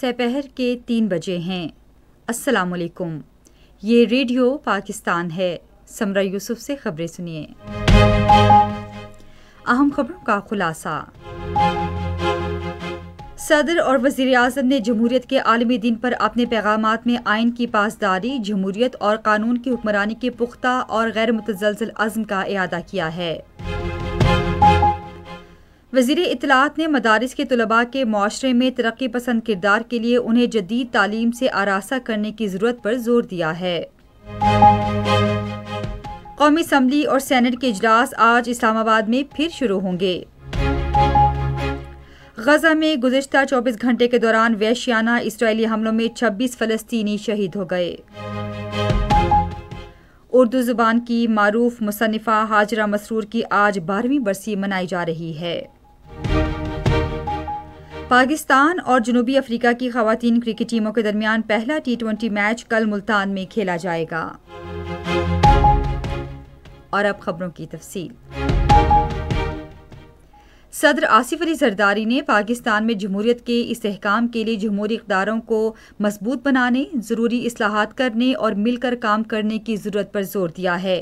सपहर के तीन बजे हैं अस्सलाम वालेकुम ये रेडियो पाकिस्तान है समरा यूसुफ से खबरें सुनिए अहम खबरों का खुलासा सदर और वजीर अजम ने जमहूरियत के आलमी दिन पर अपने पैगाम में आइन की पासदारी जमहूरियत और कानून की हुक्मरानी के पुख्ता और गैर मुतजलजल अज़म का अदा किया है वजीर इतलात ने मदारस के तलबा के माशरे में तरक्की पसंद किरदार के लिए उन्हें जदीद तालीम से आरासा करने की ज़रूरत पर जोर दिया है कौमी असम्बली और सैनट के अजलास आज इस्लामाबाद में फिर शुरू होंगे गजा में गुजशत 24 घंटे के दौरान वैश्याना इसराइली हमलों में 26 फलस्तीनी शहीद हो गए उर्दू ज़ुबान की मरूफ मुसनफ़ा हाजरा मसरूर की आज बारहवीं बरसी मनाई जा रही है पाकिस्तान और जनूबी अफ्रीका की खातन क्रिकेट टीमों के दरमियान पहला टी ट्वेंटी मैच कल मुल्तान में खेला जाएगा और अब खबरों की तफसी सदर आसिफ अली जरदारी ने पाकिस्तान में जमहूरीत के इसकाम के लिए जमहूरी इकदारों को मजबूत बनाने ज़रूरी असलाहत करने और मिलकर काम करने की ज़रूरत पर जोर दिया है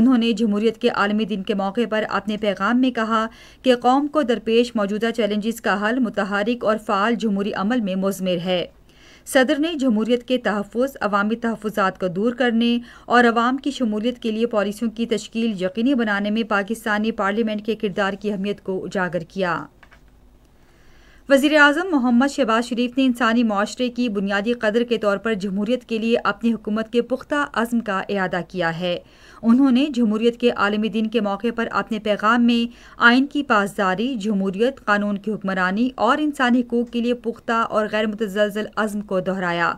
उन्होंने जमहूरीत के आलमी दिन के मौके पर अपने पैगाम में कहा कि कौम को दरपेश मौजूदा चैलेंज का हल मुतहरिक और फ़ाल जमहूरी अमल में मजमर है सदर ने जमहूरीत के तहफ़ अवामी तहफ़ात को दूर करने और आवाम की शमूलियत के लिए पॉलिसियों की तश्ील यकीनी बनाने में पाकिस्तानी पार्लियामेंट के किरदार की अहमियत को उजागर किया वजीर अजम मोहम्मद शहबाज शरीफ ने इंसानी माशरे की बुनियादी कदर के तौर पर जमहूरीत के लिए अपनी हुकूमत के पुख्ता अज़म का अदा किया है उन्होंने जमहूरीत के आलमी दिन के मौके पर अपने पैगाम में आइन की पासदारी जमहूरीत कानून की हुक्मरानी और इंसानी हकूक के लिए पुख्ता और गैर मुतजल अज़म को दोहराया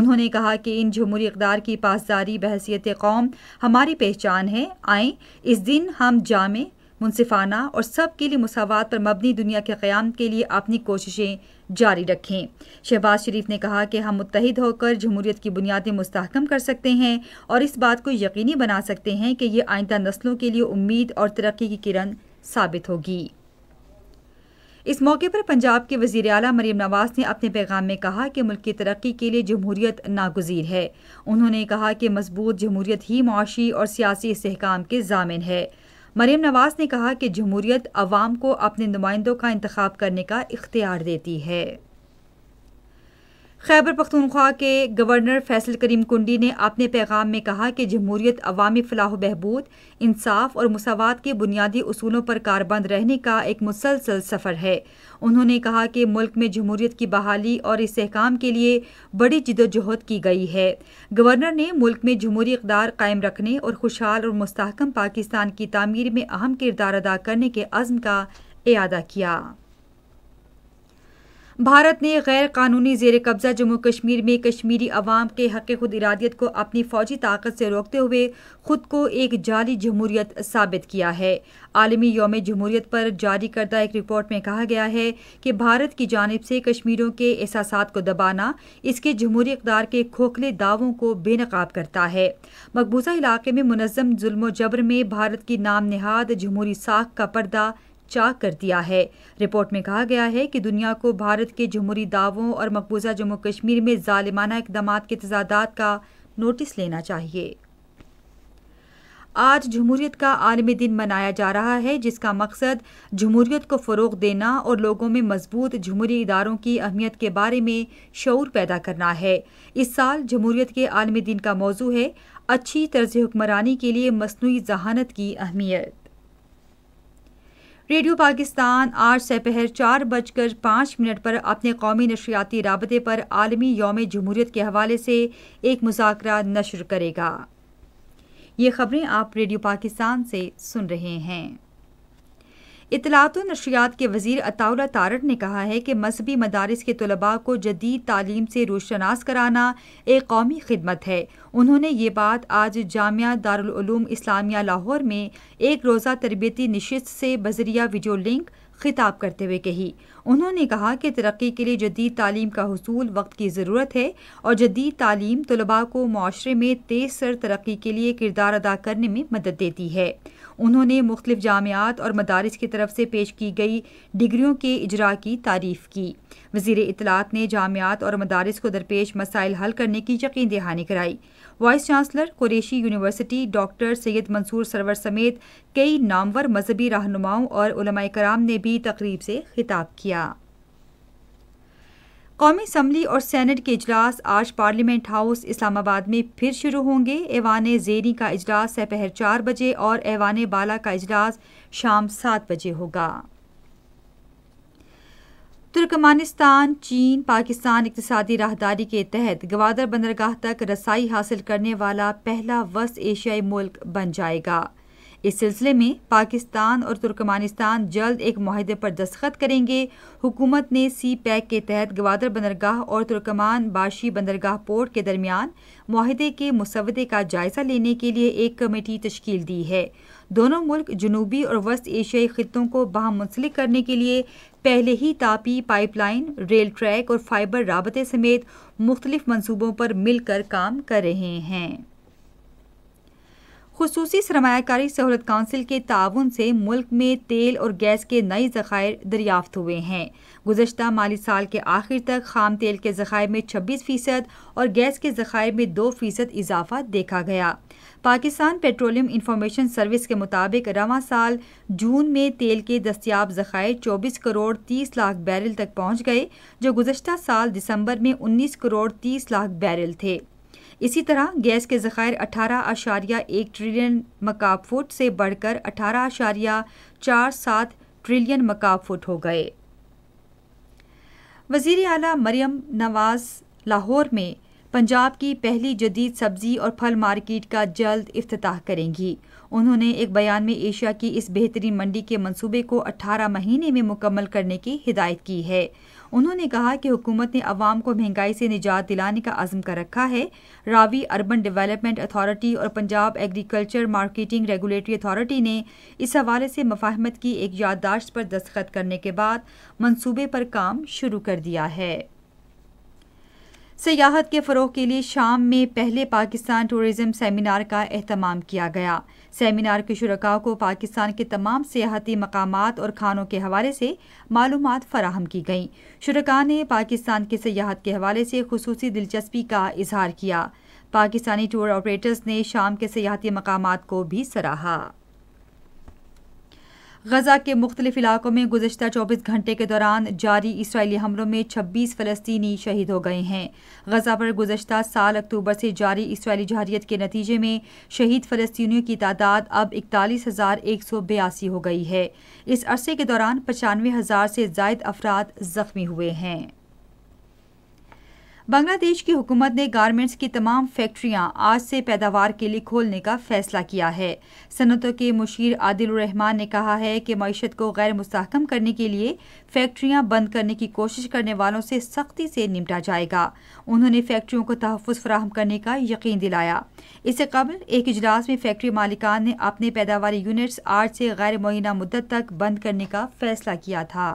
उन्होंने कहा कि इन जमहूरी इकदार की पासदारी बहसीत कौम हमारी पहचान है आए इस दिन हम जामे मुनसिफाना और सब के लिए मसावत पर मबनी दुनिया के क़्याम के लिए अपनी कोशिशें जारी रखें शहबाज शरीफ ने कहा कि हम मुतहद होकर जमहूरीत की बुनियादें मुस्तकम कर सकते हैं और इस बात को यकीनी बना सकते हैं कि यह आइंदा नस्लों के लिए उम्मीद और तरक्की की किरण साबित होगी इस मौके पर पंजाब के वजीर अला मरीम नवाज ने अपने पैगाम में कहा कि मुल्क की तरक्की के लिए जमहूरियत नागजीर है उन्होंने कहा कि मजबूत जमहूरियत ही मुआशी और सियासी इसकाम के जामिन है मरीम नवाज ने कहा कि जमहूरियत अवाम को अपने नुमाइंदों का इंतखब करने का इख्तियार देती है खैबर पख्तूनख्वा के गवर्नर फैसल करीम कुंडी ने अपने पैगाम में कहा कि जमहूरीत अवामी फलाह बहबूद इंसाफ और मसावत के बुनियादी असूलों पर कारबंद रहने का एक मुसलसल सफ़र है उन्होंने कहा कि मुल्क में जमहूरियत की बहाली और इसकाम के लिए बड़ी जदोजहद की गई है गवर्नर ने मुल्क में जमहूरी इकदार कायम रखने और खुशहाल और मस्तकम पाकिस्तान की तमीर में अहम किरदार अदा करने के अज़म का अदा किया भारत ने गैर कानूनी जेर कब्जा जम्मू कश्मीर में कश्मीरी अवाम के हक खुद इरादियत को अपनी फौजी ताकत से रोकते हुए खुद को एक जाली जमहूरियत साबित किया है आलमी योम जमहूरियत पर जारी करदा एक रिपोर्ट में कहा गया है कि भारत की जानब से कश्मीरों के एहसास को दबाना इसके जमहूरी इकदार के खोखले दावों को बेनकाब करता है मकबूजा इलाके में मुनजम जुल्म जबर में भारत की नाम नहाद जमहूरी साख का पर्दा चाक कर दिया है रिपोर्ट में कहा गया है कि दुनिया को भारत के जमहूरी दावों और मकबूजा जम्मू कश्मीर में ालिमाना इकदाम के तजादात का नोटिस लेना चाहिए आज जमहूरीत का आलमी दिन मनाया जा रहा है जिसका मकसद जमहूरियत को फ़रोग देना और लोगों में मजबूत जमहूरी इदारों की अहमियत के बारे में शौर पैदा करना है इस साल जमहूरीत के आलमी दिन का मौजू है अच्छी तर्ज हुक्मरानी के लिए मसनू जहानत की अहमियत रेडियो पाकिस्तान आज सपहर चार बजकर पाँच मिनट पर अपने कौमी नशियाती रबते पर आलमी योम जमहूरीत के हवाले से एक मुजाकरा नशर करेगा ये खबरें आप रेडियो पाकिस्तान से सुन रहे हैं इतलात नशियात के वजीर अताउला तारट ने कहा है कि मजहबी मदारस के तलबा को जदीद तालीम से रोशनास कराना एक कौमी खिदमत है उन्होंने ये बात आज जामिया दारूम इस्लामिया लाहौर में एक रोज़ा तरबती नशस्त से बजरिया वीडियो लिंक खिताब करते हुए कही उन्होंने कहा कि तरक्की के लिए जदीद तालीम का हसूल वक्त की ज़रूरत है और जदीद तालीम तलबा को माशरे में तेज़ सर तरक्की के लिए किरदार अदा करने में मदद देती है उन्होंने मुख्तफ जामियात और मदारस की तरफ से पेश की गई डिग्रियों के इजरा की तारीफ़ की वजीर इतलात ने जामियात और मदारस को दरपेश मसाइल हल करने की यकीन दहानी कराई vice chancellor Qureshi university doctor Syed Mansoor Sarwar समेत कई नामवर मजहबी रहनुमाओं और कराम ने भी तकरीब से खिताब किया कौमी असम्बली और सैनट के अजलास आज पार्लियामेंट हाउस इस्लामाबाद में फिर शुरू होंगे ऐवान जेरी का अजलास दोपहर चार बजे और ऐवान बाला का अजलास शाम सात बजे होगा तुर्कमानिस्तान चीन पाकिस्तान इकतसादी राहदारी के तहत गवादर बंदरगाह तक रसाई हासिल करने वाला पहला वस्त एशियाई मुल्क बन जाएगा इस सिलसिले में पाकिस्तान और तुर्कमानिस्तान जल्द एक माहदे पर दस्खत करेंगे हुकूमत ने सी पैक के तहत गवादर बंदरगाह और तुर्कमान बाशी बंदरगाह पोर्ट के दरमियान माहे के मुसवदे का जायजा लेने के लिए एक कमेटी तश्कील दी है दोनों मुल्क जनूबी और वस्त एशियाई खत्ों को बाहम मुंसलिक करने के लिए पहले ही तापी पाइपलाइन रेल ट्रैक और फाइबर रबते समेत मुख्तलिफ मनसूबों पर मिलकर काम कर रहे हैं खसूसी सरमाकारी सहूलत काउंसिल के ताउन से मुल्क में तेल और गैस के नए ज़खायर दरियाफ्त हुए हैं गुजशत माली साल के आखिर तक खाम तेल के ज़खायर में छब्बीस फ़ीसद और गैस के ज़खायर में दो फ़ीसद इजाफा देखा गया पाकिस्तान पेट्रोलियम इंफॉर्मेशन सर्विस के मुताबिक रवा साल जून में तेल के दस्तियाब ज़खायर चौबीस करोड़ तीस लाख बैरल तक पहुँच गए जो गुजशत साल दिसंबर में उन्नीस करोड़ तीस लाख बैरल थे इसी तरह गैस के ज़ख़ायर अठारह आशारिया एक ट्रिलियन मकाब फुट से बढ़कर अठारह आशारिया चार सात ट्रिलियन मकाब फुट हो गए वज़ी अला मरियम नवाज़ लाहौर में पंजाब की पहली जदीद सब्ज़ी और फल मार्केट का जल्द अफ्ताह करेंगी उन्होंने एक बयान में एशिया की इस बेहतरीन मंडी के मंसूबे को 18 महीने में मुकम्मल करने की हिदायत की है उन्होंने कहा कि हुकूमत ने अवाम को महंगाई से निजात दिलाने का आज़म कर रखा है रावी अर्बन डेवलपमेंट अथॉरिटी और Punjab agriculture marketing regulatory authority ने इस हवाले से मफाहमत की एक याददाश्त पर दस्तखत करने के बाद मनसूबे पर काम शुरू कर दिया है सियाहत के फ़रोग के लिए शाम में पहले पाकिस्तान टूरिज़म सेमिनार का अहतमाम किया गया सेमिनार के शुरा को पाकिस्तान के तमाम सियाहती मकाम और खानों के हवाले से मालूम फराहम की गई शुरा ने पाकिस्तान के सियाहत के हवाले से खसूस दिलचस्पी का इजहार किया पाकिस्तानी टूर ऑपरेटर्स ने शाम के सियाहती मकाम को भी सराहा गजा के मुख्तलिफ इलाकों में गुजशत चौबीस घंटे के दौरान जारी इसराइली हमलों में छब्बीस फलस्तनी शहीद हो गए हैं गजा पर गुजशत साल अक्टूबर से जारी इसराइली जहरीत के नतीजे में शहीद फलस्तियों की तादाद अब इकतालीस हज़ार एक सौ बयासी हो गई है इस अरसे के दौरान पचानवे हज़ार से जायद अफराद जख्मी हुए हैं बांग्लादेश की हुकूमत ने गारमेंट्स की तमाम फैक्ट्रियां आज से पैदावार के लिए खोलने का फैसला किया है सनतों के मुशीर आदिल रहमान ने कहा है कि मीशत को गैर मुस्कम करने के लिए फैक्ट्रियां बंद करने की कोशिश करने वालों से सख्ती से निपटा जाएगा उन्होंने फैक्ट्रियों को तहफ़ फ्राहम करने का यकीन दिलाया इससे कबल एक इजलास में फैक्ट्री मालिकान ने अपने पैदावार यूनिट्स आज से गैर मुइना मुद्दत तक बंद करने का फैसला किया था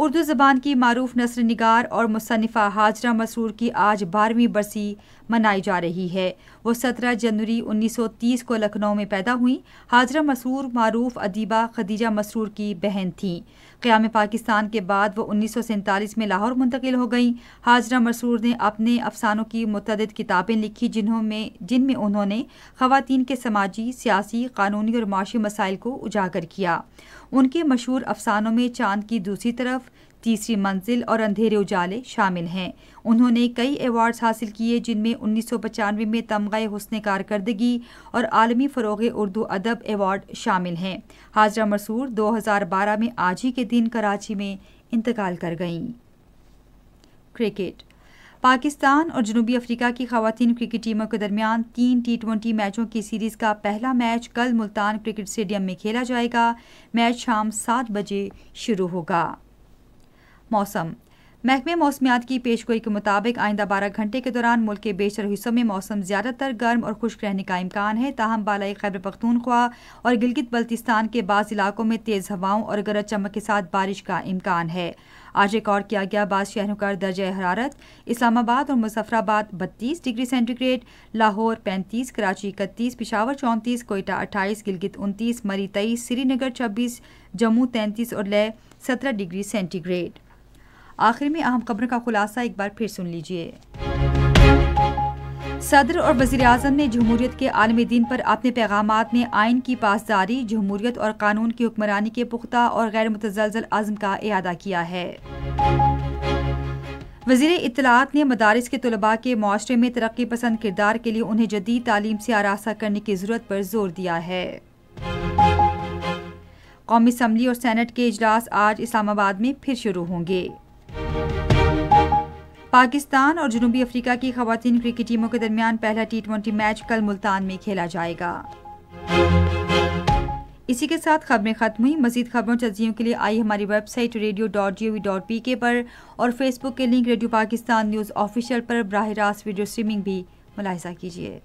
उर्दू ज़बान की मरूफ नसर नगार और मुसनफ़ा हाजरा मसरूर की आज बारहवीं बरसी मनाई जा रही है वो 17 जनवरी 1930 को लखनऊ में पैदा हुई हाजरा मसूर मरूफ अदीबा खदीजा मसरूर की बहन थीं क़्याम पाकिस्तान के बाद वो उन्नीस में लाहौर मुंतकिल हो गई हाजरा मसूर ने अपने अफसानों की मतद किताबें लिखी जिन्हों में जिनमें उन्होंने ख़वातीन के समाजी सियासी कानूनी और माशी मसाइल को उजागर किया उनके मशहूर अफसानों में चांद की दूसरी तरफ तीसरी मंजिल और अंधेरे उजाले शामिल हैं उन्होंने कई अवार्ड्स हासिल किए जिनमें उन्नीस में तमगा हसन कारकर्दगी और आलमी फ़रोग उर्दू अदब एवार्ड शामिल हैं हाजरा मसूर 2012 में आज ही के दिन कराची में इंतकाल कर गईं क्रिकेट पाकिस्तान और जनूबी अफ्रीका की खातन क्रिकेट टीमों के दरमियान तीन टी ट्वेंटी मैचों की सीरीज़ का पहला मैच कल मुल्तान क्रिकेट स्टेडियम में खेला जाएगा मैच शाम सात बजे शुरू होगा मौसम महकमे मौसमियात की पेशगोई के मुताबिक आइंदा बारह घंटे के दौरान मुल्क के बेशर हिस्सों में मौसम ज़्यादातर गर्म और खुश्क रहने का इम्कान है ताहम बालाई खैबर पख्तूनख्वा और गिलगित बल्तिस्तान के बाद इलाकों में तेज़ हवाओं और गरज चमक के साथ बारिश का इम्कान है आज रिकॉर्ड किया गया बाद शहरों का दर्ज हरारत इस्लामाबाद और मुजफ्फराबाद बत्तीस डिग्री सेंटीग्रेड लाहौर पैंतीस कराची इकतीस पिशावर चौंतीस कोयटा अट्ठाईस गिलगित उनतीस मरी तेईस श्रीनगर छब्बीस जम्मू तैंतीस और लह सत्रह डिग्री सेंटीग्रेड आखिर में अहम खबरों का खुलासा एक बार फिर सुन लीजिए सदर और वजीर अजम ने जमहूरीत के आलम दिन पर अपने पैगाम में आइन की पासदारी जमहूरीत और कानून की हुक्मरानी के पुख्ता और गैर मुतजलजल अज़म का अदा किया है वजीर इतलात ने मदारस के तलबा के माशरे में तरक्की पसंद किरदार के लिए उन्हें जदीद तालीम से आरासा करने की ज़रूरत पर जोर दिया है कौमी असम्बली और सैनट के अजलास आज इस्लामाबाद में फिर शुरू होंगे पाकिस्तान और जनूबी अफ्रीका की खातन क्रिकेट टीमों के दरमियान पहला टी ट्वेंटी मैच कल मुल्तान में खेला जाएगा इसी के साथ खबरें खत्म हुई मजीद खबरों तजियों के लिए आई हमारी website radio dot G O V dot P K पर और फेसबुक के link radio Pakistan news official पर बरह रास्त वीडियो स्ट्रीमिंग भी मुलाजा कीजिए